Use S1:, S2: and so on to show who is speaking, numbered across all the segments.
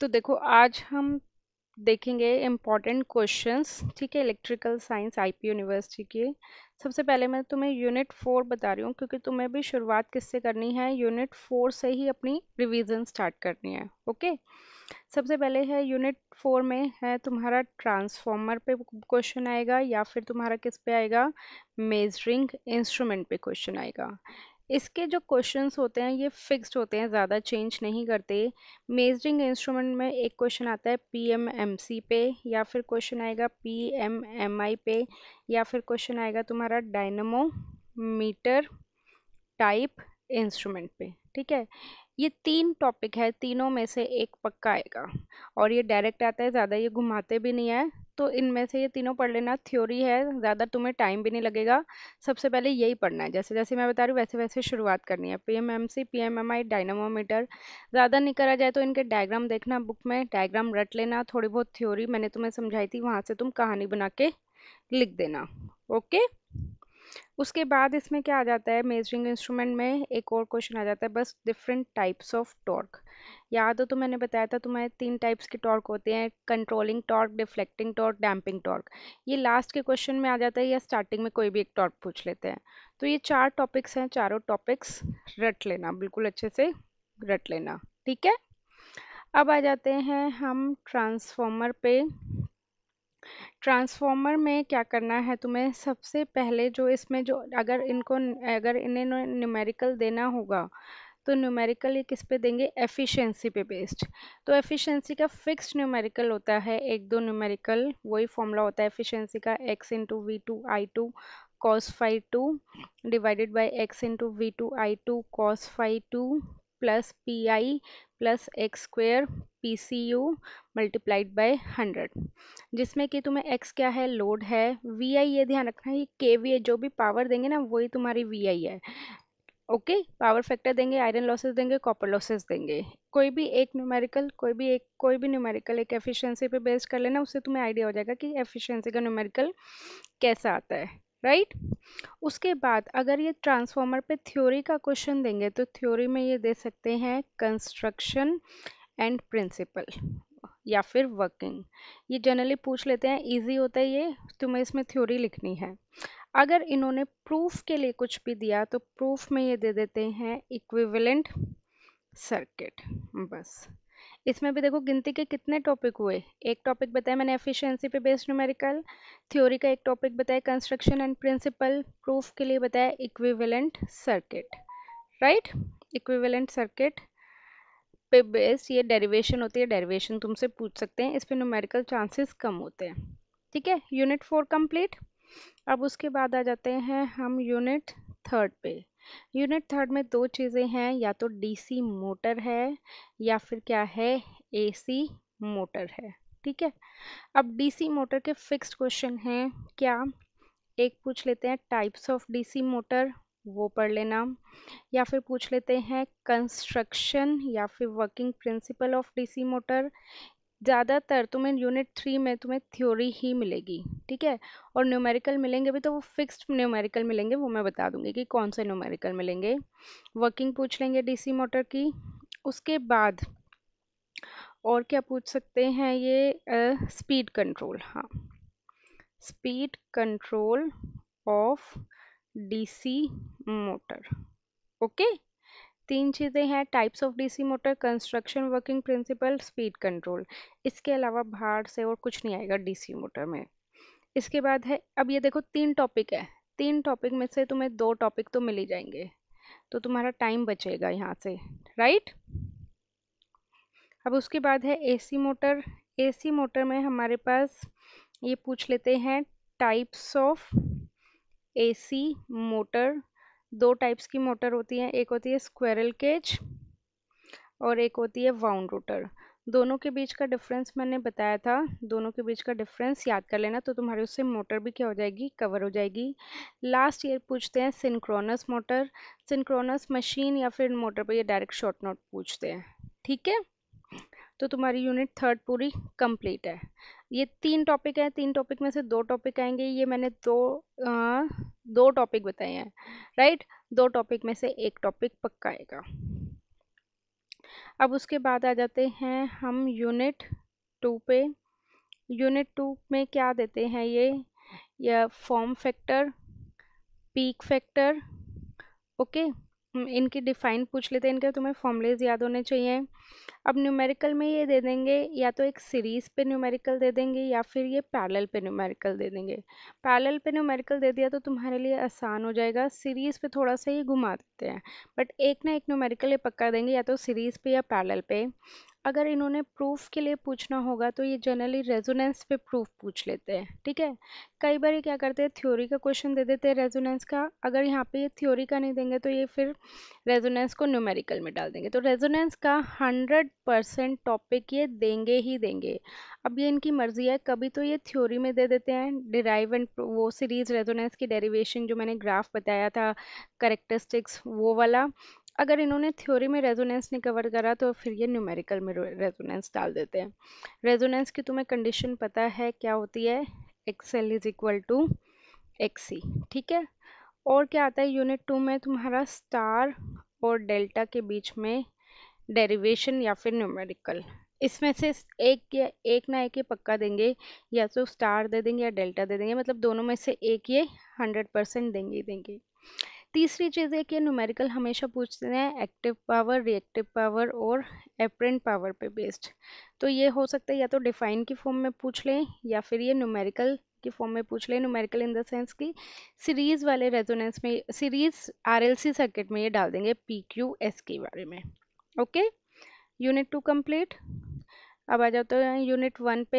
S1: तो देखो आज हम देखेंगे इम्पॉर्टेंट क्वेश्चंस ठीक है इलेक्ट्रिकल साइंस आईपी यूनिवर्सिटी के सबसे पहले मैं तुम्हें यूनिट फोर बता रही हूँ क्योंकि तुम्हें भी शुरुआत किससे करनी है यूनिट फोर से ही अपनी रिवीजन स्टार्ट करनी है ओके सबसे पहले है यूनिट फोर में है तुम्हारा ट्रांसफॉर्मर पे क्वेश्चन आएगा या फिर तुम्हारा किस पे आएगा मेजरिंग इंस्ट्रूमेंट पे क्वेश्चन आएगा इसके जो क्वेश्चंस होते हैं ये फिक्स्ड होते हैं ज़्यादा चेंज नहीं करते मेजरिंग इंस्ट्रूमेंट में एक क्वेश्चन आता है पीएमएमसी पे या फिर क्वेश्चन आएगा पीएमएमआई पे या फिर क्वेश्चन आएगा तुम्हारा डायनमो मीटर टाइप इंस्ट्रूमेंट पे ठीक है ये तीन टॉपिक है तीनों में से एक पक्का आएगा और ये डायरेक्ट आता है ज़्यादा ये घुमाते भी नहीं है तो इनमें से ये तीनों पढ़ लेना थ्योरी है ज़्यादा तुम्हें टाइम भी नहीं लगेगा सबसे पहले यही पढ़ना है जैसे जैसे मैं बता रही हूँ वैसे वैसे शुरुआत करनी है P M M C P M M I dynamometer ज़्यादा नहीं करा जाए तो इनके डायग्राम देखना बुक में डायग्राम रट लेना थोड़ी बहुत थ्योरी मैंने तुम्हें समझाई थी वहाँ से तुम कहानी बना के लिख देना ओके उसके बाद इसमें क्या आ जाता है मेजरिंग इंस्ट्रूमेंट में एक और क्वेश्चन आ जाता है बस डिफरेंट टाइप्स ऑफ टॉर्क याद हो तो मैंने बताया था तुम्हें तीन टाइप्स के टॉर्क होते हैं controlling torque deflecting torque damping torque ये लास्ट के क्वेश्चन में आ जाता है या स्टार्टिंग में कोई भी एक टॉर्क पूछ लेते हैं तो ये चार टॉपिक्स हैं चारों टॉपिक्स रट लेना बिल्कुल अच्छे से रट लेना ठीक है अब आ जाते हैं हम ट्रांसफॉर्मर पे ट्रांसफॉर्मर में क्या करना है तुम्हें सबसे पहले जो इसमें जो अगर इनको अगर इन्हें न्यूमेरिकल देना होगा तो न्यूमेरिकल ये किस पे देंगे एफिशिएंसी पे बेस्ड तो एफिशिएंसी का फिक्स्ड न्यूमेरिकल होता है एक दो न्यूमेरिकल वही फॉर्मूला होता है एफिशिएंसी का X into V two I two cos two divided by X into V two I two cos five two plus P I plus X square P C U multiplied by hundred जिसमें कि तुम्हें x क्या है load है we आई ये ध्यान रखना है के वी जो भी पावर देंगे ना वही तुम्हारी वी आई है ओके पावर फैक्टर देंगे आयरन लॉसेस देंगे कॉपर लॉसेस देंगे कोई भी एक न्यूमेरिकल कोई भी एक कोई भी न्यूमेरिकल एक एफिशिएंसी पे बेस्ड कर लेना उससे तुम्हें आइडिया हो जाएगा कि एफिशिएंसी का न्यूमेरिकल कैसा आता है राइट उसके बाद अगर ये ट्रांसफॉर्मर पे थ्योरी का क्वेश्चन देंगे तो थ्योरी में ये दे सकते हैं कंस्ट्रक्शन एंड प्रिंसिपल या फिर वर्किंग ये जनरली पूछ लेते हैं इजी होता है ये तुम्हें इसमें थ्योरी लिखनी है अगर इन्होंने प्रूफ के लिए कुछ भी दिया तो प्रूफ में ये दे देते हैं इक्विवेलेंट सर्किट बस इसमें भी देखो गिनती के कितने टॉपिक हुए एक टॉपिक बताया मैंने एफिशिएंसी पे बेस्ड न्यूमेरिकल थ्योरी का एक टॉपिक बताया कंस्ट्रक्शन एंड प्रिंसिपल प्रूफ के लिए बताया equivalent circuit right equivalent circuit पे बेस ये डेरिवेशन होती है डेरिवेशन तुमसे पूछ सकते हैं इस पर न्यूमेरिकल चांसेस कम होते हैं ठीक है यूनिट फोर कंप्लीट अब उसके बाद आ जाते हैं हम यूनिट थर्ड पे यूनिट थर्ड में दो चीज़ें हैं या तो डीसी मोटर है या फिर क्या है एसी मोटर है ठीक है अब डीसी मोटर के फिक्स्ड क्वेश्चन हैं क्या एक पूछ लेते हैं टाइप्स ऑफ डीसी मोटर वो पढ़ लेना या फिर पूछ लेते हैं कंस्ट्रक्शन या फिर working principle of DC motor ज़्यादातर तुम्हें यूनिट थ्री में तुम्हें थ्योरी ही मिलेगी ठीक है और न्यूमेरिकल मिलेंगे भी तो वो फिक्स्ड न्यूमेरिकल मिलेंगे वो मैं बता दूंगी कि कौन से न्यूमेरिकल मिलेंगे वर्किंग पूछ लेंगे डीसी मोटर की उसके बाद और क्या पूछ सकते हैं ये स्पीड कंट्रोल हाँ speed control of D motor okay तीन चीज़ें हैं types of DC motor construction working principle speed control इसके अलावा बाहर से और कुछ नहीं आएगा डीसी मोटर में इसके बाद है अब ये देखो तीन टॉपिक है तीन टॉपिक में से तुम्हें दो टॉपिक तो मिल ही जाएंगे तो तुम्हारा टाइम बचेगा यहाँ से राइट अब उसके बाद है एसी मोटर एसी मोटर में हमारे पास ये पूछ लेते हैं टाइप्स ऑफ एसी मोटर दो टाइप्स की मोटर होती है एक होती है स्क्वेरल केज और एक होती है वाउंड रोटर दोनों के बीच का डिफरेंस मैंने बताया था दोनों के बीच का डिफरेंस याद कर लेना तो तुम्हारी उससे मोटर भी क्या हो जाएगी कवर हो जाएगी लास्ट ईयर पूछते हैं सिंक्रोनस मोटर सिंक्रोनस मशीन या फिर मोटर पर ये डायरेक्ट शॉर्ट नोट पूछते हैं ठीक है तो तुम्हारी यूनिट थर्ड पूरी कंप्लीट है ये तीन टॉपिक हैं तीन टॉपिक में से दो टॉपिक आएंगे ये मैंने दो आ, दो टॉपिक बताए हैं राइट दो टॉपिक में से एक टॉपिक पक्का आएगा अब उसके बाद आ जाते हैं हम यूनिट टू पे यूनिट टू में क्या देते हैं ये या form factor peak factor okay okay? इनकी डिफाइन पूछ लेते हैं इनके तुम्हें फॉर्मूलेज याद होने चाहिए अब न्यूमेरिकल में ये दे देंगे या तो एक सीरीज़ पे न्यूमेरिकल दे देंगे या फिर ये पैरेलल पे न्यूमेरिकल दे देंगे पैरेलल पे न्यूमेरिकल दे दिया तो तुम्हारे लिए आसान हो जाएगा सीरीज़ पे थोड़ा सा ये घुमा देते हैं बट एक ना एक न्यूमेरिकल ये पक्का देंगे या तो सीरीज़ पे या पैरेलल पे अगर इन्होंने प्रूफ के लिए पूछना होगा तो ये जनरली रेजोनेंस पे प्रूफ पूछ लेते हैं ठीक है कई बार ये क्या करते हैं थ्योरी का क्वेश्चन दे देते हैं रेजोनेंस का अगर यहाँ पे ये थ्योरी का नहीं देंगे तो ये फिर रेजोनेंस को न्यूमेरिकल में डाल देंगे तो रेजोनेंस का हंड्रेड परसेंट टॉपिक ये देंगे ही देंगे अब ये इनकी मर्जी है कभी तो ये थ्योरी में दे देते हैं डिराइव एंड वो सीरीज रेजोनेंस की डेरिवेशन जो मैंने ग्राफ बताया था करेक्टरिस्टिक्स वो वाला अगर इन्होंने थ्योरी में रेजोनेंस नहीं कवर करा तो फिर ये न्यूमेरिकल में रेजोनेंस डाल देते हैं रेजोनेंस की तुम्हें कंडीशन पता है क्या होती है XL is equal to XC ठीक है और क्या आता है यूनिट टू में तुम्हारा स्टार और डेल्टा के बीच में डेरिवेशन या फिर न्यूमेरिकल इसमें से एक या एक ना एक ये पक्का देंगे या तो स्टार दे देंगे या डेल्टा दे देंगे मतलब दोनों में से एक ये हंड्रेड परसेंट देंगे ही देंगे तीसरी चीज़ है कि न्यूमेरिकल हमेशा पूछते हैं एक्टिव पावर रिएक्टिव पावर और एपरेंट पावर पे बेस्ड तो ये हो सकता है या तो डिफाइन की फॉर्म में पूछ लें या फिर ये न्यूमेरिकल की फॉर्म में पूछ लें न्यूमेरिकल इन द सेंस कि सीरीज़ वाले रेजोनेंस में सीरीज़ आर सर्किट में ये डाल देंगे पी क्यू एस के बारे में ओके यूनिट टू कम्प्लीट अब आ जाते हैं यूनिट वन पे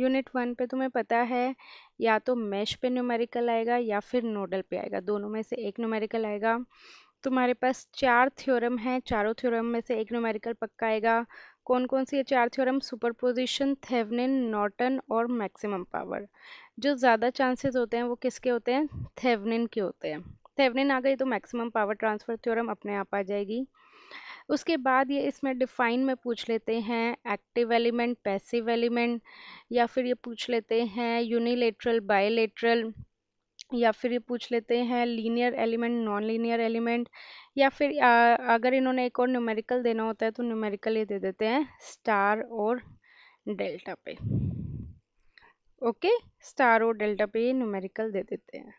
S1: यूनिट वन पे तुम्हें पता है या तो मैश पे न्यूमेरिकल आएगा या फिर नोडल पे आएगा दोनों में से एक न्यूमेरिकल आएगा तुम्हारे पास चार थ्योरम हैं चारों थ्योरम में से एक न्यूमेरिकल पक्का आएगा कौन कौन सी ये चार थ्योरम सुपरपोजिशन थेवनिन नॉटन और मैक्सिमम पावर जो ज़्यादा चांसेस होते हैं वो किसके होते हैं थेवनिन के होते हैं थेवनिन आ गई तो मैक्सिमम पावर ट्रांसफ़र थ्योरम अपने आप आ जाएगी उसके बाद ये इसमें डिफाइन में पूछ लेते हैं एक्टिव एलिमेंट पैसिव एलिमेंट या फिर ये पूछ लेते हैं यूनिलेटरल बायलेटरल या फिर ये पूछ लेते हैं linear element non linear element या फिर आ, अगर इन्होंने एक और न्यूमेरिकल देना होता है तो न्यूमेरिकल ये दे देते हैं स्टार और डेल्टा पे ओके स्टार और डेल्टा पे ये न्यूमेरिकल दे देते हैं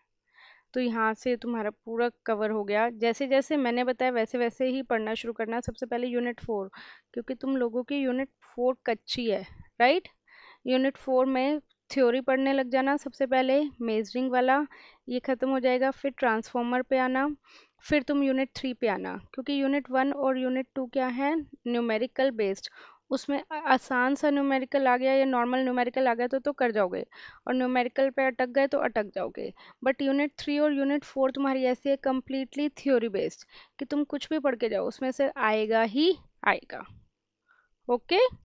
S1: तो यहाँ से तुम्हारा पूरा कवर हो गया जैसे जैसे मैंने बताया वैसे वैसे ही पढ़ना शुरू करना सबसे पहले यूनिट फोर क्योंकि तुम लोगों की यूनिट फोर कच्ची है राइट यूनिट फोर में थ्योरी पढ़ने लग जाना सबसे पहले मेजरिंग वाला ये ख़त्म हो जाएगा फिर ट्रांसफॉर्मर पे आना फिर तुम यूनिट थ्री पे आना क्योंकि यूनिट वन और यूनिट टू क्या है न्यूमेरिकल बेस्ड उसमें आसान सा न्यूमेरिकल आ गया या नॉर्मल न्यूमेरिकल आ गया तो तो कर जाओगे और न्यूमेरिकल पे अटक गए तो अटक जाओगे बट यूनिट थ्री और यूनिट फोर तुम्हारी ऐसी है कम्प्लीटली थ्योरी बेस्ड कि तुम कुछ भी पढ़ के जाओ उसमें से आएगा ही आएगा ओके okay?